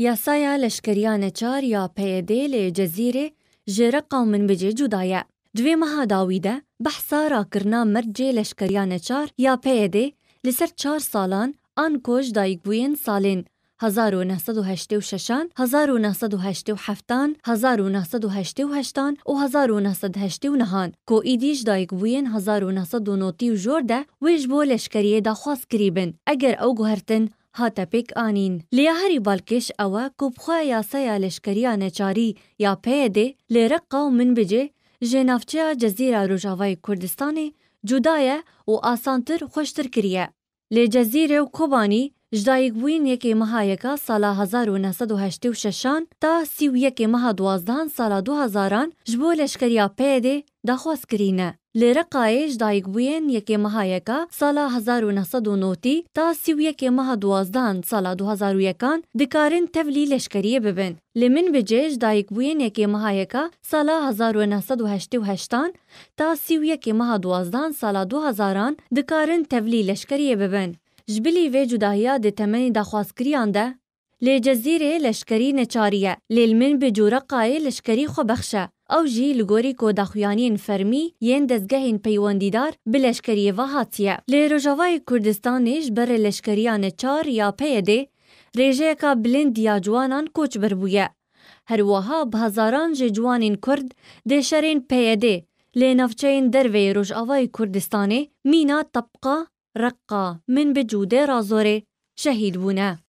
يسايا لشكريان چار يا بيدي لجزيرة جرى من بجي جودايا دوي مها بحثا بحصا راكرنا مرجي لشكريان چار يا بيدي لسر چار صالان أنكوج دايقوين صالين هزارو نهصدو هشتو ششان هزارو نهصدو هشتو حفتان هزارو نهصدو هشتو هشتان و هزارو نهصد هشتو نهان كو ايديش دايق بوين هزارو نهصدو نوتي و جورده ويجبو لشكريه دا خواس كريبن اگر او گوهرتن هاتە پێک ئانین لێ هەری بالکێش ئەوە کوبخوا یاسەیە لەشکریە نەچاری یا پێدێ لێرە قاو من بجێ ژێ ناافچەیە جەزیرە ڕۆژاوای کوردستانی جودایە و ئاسانتر خۆشتر کریە لێ جەزیرە و کۆبانی ژدایک بووین یەکێ مەهایەکە سالا 1960 تا سی و یەکێ مەها دوازدان سالا 2000 ژ بۆ لەشکریا پێدێ داخوازکرینە Li reqayê ji dayîkbûyên yekêmihayeka sala hezar û nehsed û notî ta sî û yekêmeha duwazdan sala du hezar û yekan dikarin tevlî leşkeriyê bibin. Li min bicê ji dayîkbûyên yekêmihayeka sala hezar û nehsed û heştî û heştan ta sî û yekêmeha duwazdan sala du hezaran dikarin tevlî leşkeriyê bibin. Ji bilî vê cudahiya di temenê daxwazkiriyan de لێ جەزیرێ لەشکری نەچاریە لێل من بجوورە قایە لەشکری خۆبەخشە ئەو ژی li gorî kodaxuyaniyên fermî yên dezgehên peywandîdar bi leşkeriyê ve hatiye. Lê Rojavayê Kurdistanê ji berê leşkeriyanê çar ya peyedê, rêjeyeka bilind ya ciwanan koç birbûye. Herwiha bi hezaran ji ciwanên Kurd dê şerên peyedê lê navçeyên derveyê Rojavayê Kurdistanê mîna tepqa reqqa min bi cudê razorê şehîd bûne.